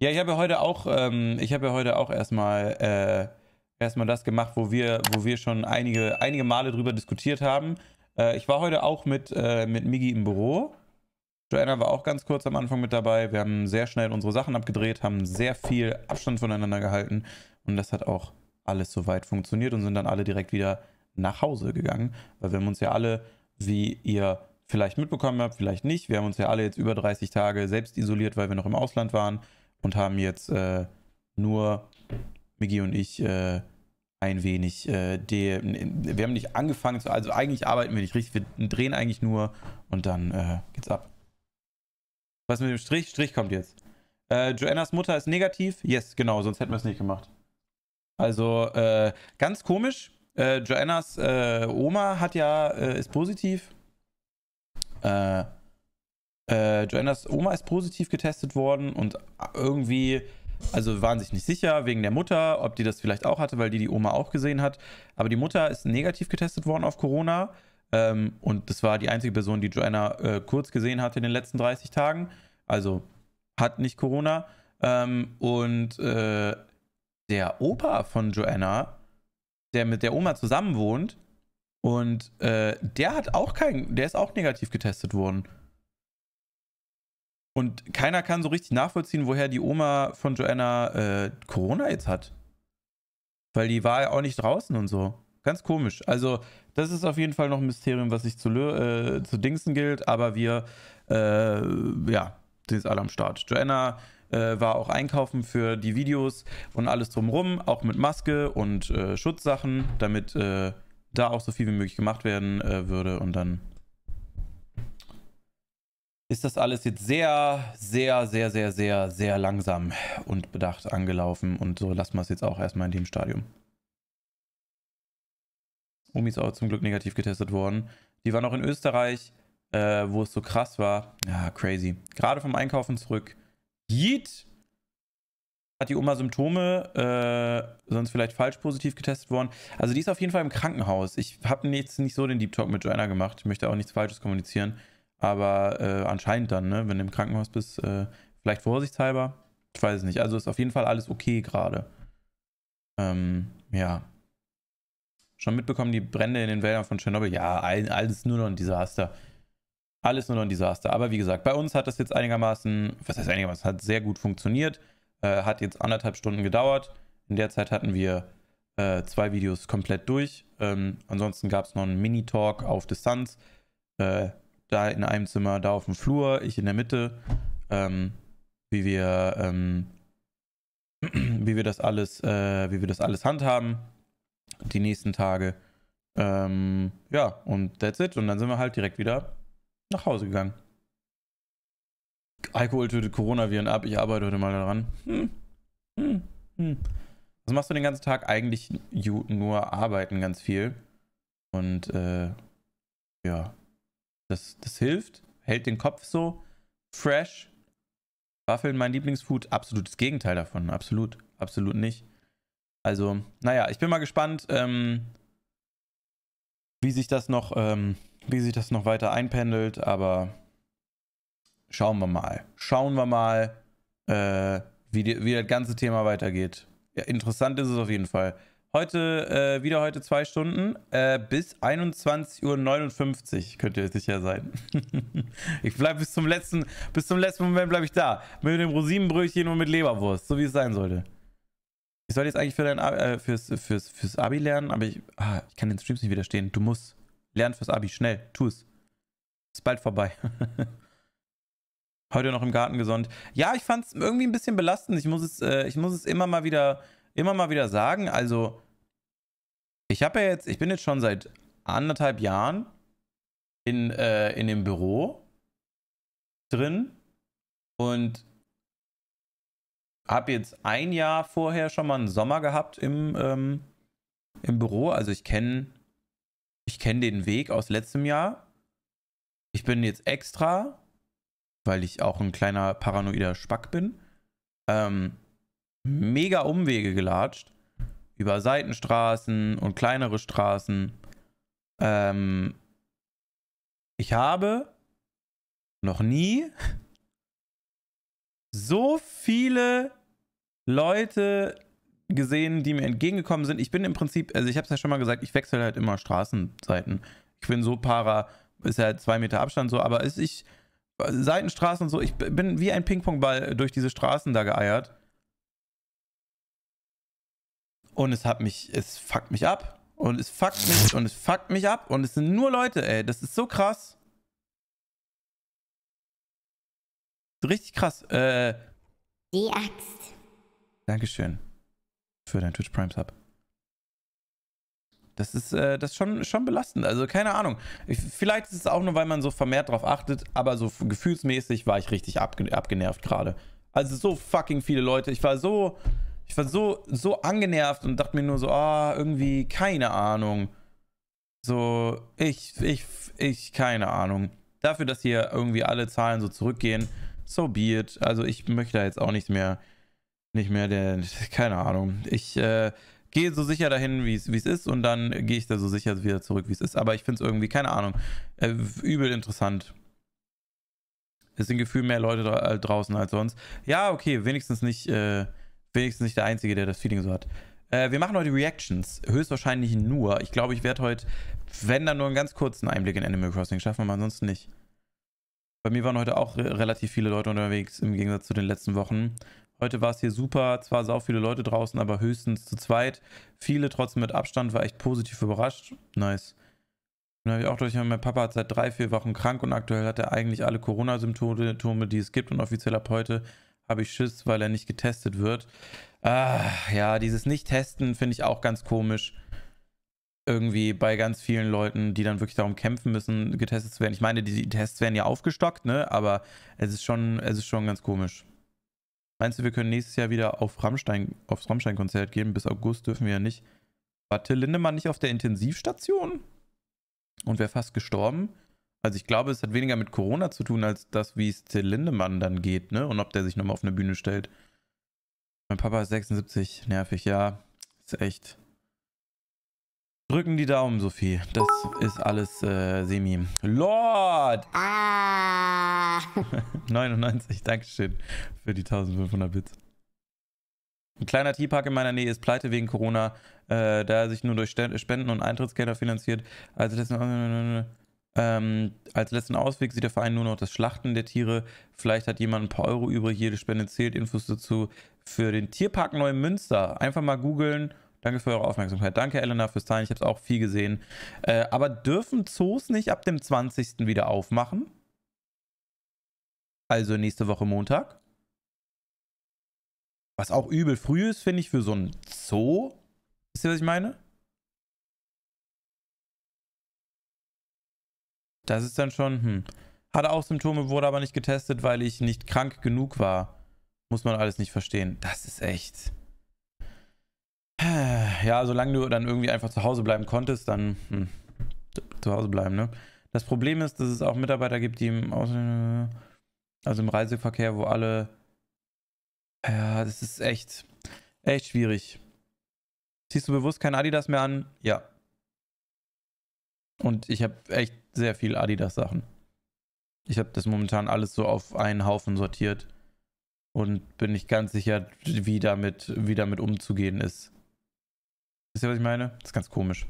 Ja, ich habe ja heute auch, ähm, ich habe ja heute auch erstmal äh, erstmal das gemacht, wo wir, wo wir schon einige, einige Male drüber diskutiert haben. Äh, ich war heute auch mit, äh, mit Migi im Büro. Joanna war auch ganz kurz am Anfang mit dabei. Wir haben sehr schnell unsere Sachen abgedreht, haben sehr viel Abstand voneinander gehalten und das hat auch alles soweit funktioniert und sind dann alle direkt wieder nach Hause gegangen, weil wir haben uns ja alle, wie ihr vielleicht mitbekommen habt, vielleicht nicht, wir haben uns ja alle jetzt über 30 Tage selbst isoliert, weil wir noch im Ausland waren und haben jetzt äh, nur Miggy und ich äh, ein wenig. Äh, die, wir haben nicht angefangen, zu, also eigentlich arbeiten wir nicht richtig. Wir drehen eigentlich nur und dann äh, geht's ab. Was mit dem Strich? Strich kommt jetzt. Äh, Joannas Mutter ist negativ. Yes, genau, sonst hätten wir es nicht gemacht. Also äh, ganz komisch. Äh, Joannas Oma hat ja ist positiv. Äh, äh, Joannas Oma ist positiv getestet worden und äh, irgendwie, also waren sich nicht sicher wegen der Mutter, ob die das vielleicht auch hatte, weil die die Oma auch gesehen hat. Aber die Mutter ist negativ getestet worden auf Corona ähm, und das war die einzige Person, die Joanna äh, kurz gesehen hat in den letzten 30 Tagen. Also hat nicht Corona. Ähm, und äh, der Opa von Joanna, der mit der Oma zusammen wohnt, und äh, der hat auch keinen, der ist auch negativ getestet worden. Und keiner kann so richtig nachvollziehen, woher die Oma von Joanna äh, Corona jetzt hat. Weil die war ja auch nicht draußen und so. Ganz komisch. Also, das ist auf jeden Fall noch ein Mysterium, was sich zu, äh, zu dingsen gilt, aber wir, äh, ja, sind jetzt alle am Start. Joanna äh, war auch einkaufen für die Videos und alles drumrum, auch mit Maske und äh, Schutzsachen, damit äh, da auch so viel wie möglich gemacht werden würde und dann ist das alles jetzt sehr, sehr, sehr, sehr, sehr, sehr langsam und bedacht angelaufen. Und so lassen wir es jetzt auch erstmal in dem Stadium. Omi ist auch zum Glück negativ getestet worden. Die war noch in Österreich, äh, wo es so krass war. Ja, crazy. Gerade vom Einkaufen zurück. Yeet! Hat die Oma Symptome, äh, sonst vielleicht falsch positiv getestet worden. Also die ist auf jeden Fall im Krankenhaus. Ich habe jetzt nicht so den Deep Talk mit Joanna gemacht. Ich möchte auch nichts Falsches kommunizieren. Aber äh, anscheinend dann, ne? wenn du im Krankenhaus bist, äh, vielleicht vorsichtshalber. Ich weiß es nicht. Also ist auf jeden Fall alles okay gerade. Ähm, ja. Schon mitbekommen, die Brände in den Wäldern von Tschernobyl. Ja, alles nur noch ein Desaster. Alles nur noch ein Desaster. Aber wie gesagt, bei uns hat das jetzt einigermaßen, was heißt einigermaßen, hat sehr gut funktioniert. Äh, hat jetzt anderthalb Stunden gedauert. In der Zeit hatten wir äh, zwei Videos komplett durch. Ähm, ansonsten gab es noch einen Mini-Talk auf Distanz. Äh, da in einem Zimmer, da auf dem Flur, ich in der Mitte, ähm, wie wir, ähm, wie wir das alles, äh, wie wir das alles handhaben, die nächsten Tage. Ähm, ja, und that's it. Und dann sind wir halt direkt wieder nach Hause gegangen. Alkohol tötet Coronaviren ab, ich arbeite heute mal daran. Hm. Hm. Hm. Was machst du den ganzen Tag? Eigentlich nur arbeiten ganz viel. Und äh, ja, das, das hilft, hält den Kopf so. Fresh. Waffeln, mein Lieblingsfood. Absolutes Gegenteil davon. Absolut. Absolut nicht. Also, naja, ich bin mal gespannt, ähm, wie sich das noch, ähm, wie sich das noch weiter einpendelt, aber schauen wir mal. Schauen wir mal, äh, wie, die, wie das ganze Thema weitergeht. Ja, interessant ist es auf jeden Fall. Heute, äh, wieder heute zwei Stunden. Äh, bis 21.59 Uhr könnt ihr sicher sein. ich bleibe bis zum letzten, bis zum letzten Moment bleibe ich da. Mit dem Rosinenbrötchen und mit Leberwurst, so wie es sein sollte. Ich sollte jetzt eigentlich für dein Abi, äh, fürs, fürs, fürs Abi lernen, aber ich, ah, ich kann den Streams nicht widerstehen. Du musst. Lernen fürs Abi, schnell, tu es. Ist bald vorbei. heute noch im Garten gesund. Ja, ich fand es irgendwie ein bisschen belastend. Ich muss es, äh, ich muss es immer mal wieder, immer mal wieder sagen. Also, ich habe ja jetzt, ich bin jetzt schon seit anderthalb Jahren in, äh, in dem Büro drin und habe jetzt ein Jahr vorher schon mal einen Sommer gehabt im, ähm, im Büro. Also ich kenne ich kenn den Weg aus letztem Jahr. Ich bin jetzt extra, weil ich auch ein kleiner paranoider Spack bin, ähm, mega Umwege gelatscht über Seitenstraßen und kleinere Straßen. Ähm, ich habe noch nie so viele Leute gesehen, die mir entgegengekommen sind. Ich bin im Prinzip, also ich habe es ja schon mal gesagt, ich wechsle halt immer Straßenseiten. Ich bin so para, ist ja halt zwei Meter Abstand so, aber ist ich Seitenstraßen und so, ich bin wie ein Pingpongball durch diese Straßen da geeiert und es hat mich, es fuckt mich ab. Und es fuckt mich und es fuckt mich ab. Und es sind nur Leute, ey. Das ist so krass. Richtig krass. Äh, Die Axt. Dankeschön für dein Twitch Prime Sub. Das ist, äh, das ist schon, schon belastend. Also keine Ahnung. Ich, vielleicht ist es auch nur, weil man so vermehrt drauf achtet, aber so gefühlsmäßig war ich richtig abge abgenervt gerade. Also so fucking viele Leute. Ich war so, ich war so, so angenervt und dachte mir nur so, ah, irgendwie, keine Ahnung. So, ich, ich, ich, keine Ahnung. Dafür, dass hier irgendwie alle Zahlen so zurückgehen, so be it. Also ich möchte da jetzt auch nicht mehr, nicht mehr der, keine Ahnung. Ich äh, gehe so sicher dahin, wie es ist und dann gehe ich da so sicher wieder zurück, wie es ist. Aber ich finde es irgendwie, keine Ahnung, äh, übel interessant. Es sind gefühlt mehr Leute dra draußen als sonst. Ja, okay, wenigstens nicht, äh, wenigstens nicht der Einzige, der das Feeling so hat. Äh, wir machen heute Reactions. Höchstwahrscheinlich nur. Ich glaube, ich werde heute, wenn dann nur einen ganz kurzen Einblick in Animal Crossing schaffen, aber ansonsten nicht. Bei mir waren heute auch re relativ viele Leute unterwegs, im Gegensatz zu den letzten Wochen. Heute war es hier super, zwar sau viele Leute draußen, aber höchstens zu zweit. Viele trotzdem mit Abstand, war echt positiv überrascht. Nice. Dann habe ich auch durch, mein Papa hat seit drei, vier Wochen krank und aktuell hat er eigentlich alle Corona-Symptome, die es gibt und offiziell ab heute habe ich Schiss, weil er nicht getestet wird. Ah, ja, dieses Nicht-Testen finde ich auch ganz komisch. Irgendwie bei ganz vielen Leuten, die dann wirklich darum kämpfen müssen, getestet zu werden. Ich meine, die Tests werden ja aufgestockt, ne? Aber es ist schon, es ist schon ganz komisch. Meinst du, wir können nächstes Jahr wieder auf Rammstein, aufs Rammstein-Konzert gehen? Bis August dürfen wir ja nicht. War Till Lindemann nicht auf der Intensivstation? Und wäre fast gestorben? Also ich glaube, es hat weniger mit Corona zu tun, als das, wie es Till Lindemann dann geht, ne? Und ob der sich nochmal auf eine Bühne stellt. Mein Papa ist 76, nervig, ja. Ist echt. Drücken die Daumen, Sophie. Das ist alles äh, Semi. Lord! Ah! 99, Dankeschön für die 1500 Bits. Ein kleiner Tierpark in meiner Nähe ist pleite wegen Corona, äh, da er sich nur durch Spenden und Eintrittsgelder finanziert. Also das... ist... Ähm, als letzten Ausweg sieht der Verein nur noch das Schlachten der Tiere. Vielleicht hat jemand ein paar Euro übrig. Jede Spende zählt. Infos dazu für den Tierpark Neumünster. Einfach mal googeln. Danke für eure Aufmerksamkeit. Danke, Elena, fürs Teilen. Ich habe es auch viel gesehen. Äh, aber dürfen Zoos nicht ab dem 20. wieder aufmachen? Also nächste Woche Montag. Was auch übel früh ist, finde ich, für so ein Zoo. Wisst ihr, was ich meine? Das ist dann schon, hm. Hatte auch Symptome, wurde aber nicht getestet, weil ich nicht krank genug war. Muss man alles nicht verstehen. Das ist echt. Ja, also solange du dann irgendwie einfach zu Hause bleiben konntest, dann hm, zu Hause bleiben, ne? Das Problem ist, dass es auch Mitarbeiter gibt, die im Ausland, also im Reiseverkehr, wo alle. Ja, das ist echt, echt schwierig. Siehst du bewusst kein Adidas mehr an? Ja, und ich habe echt sehr viel Adidas-Sachen. Ich habe das momentan alles so auf einen Haufen sortiert und bin nicht ganz sicher, wie damit, wie damit umzugehen ist. Wisst ihr, was ich meine? Das ist ganz komisch.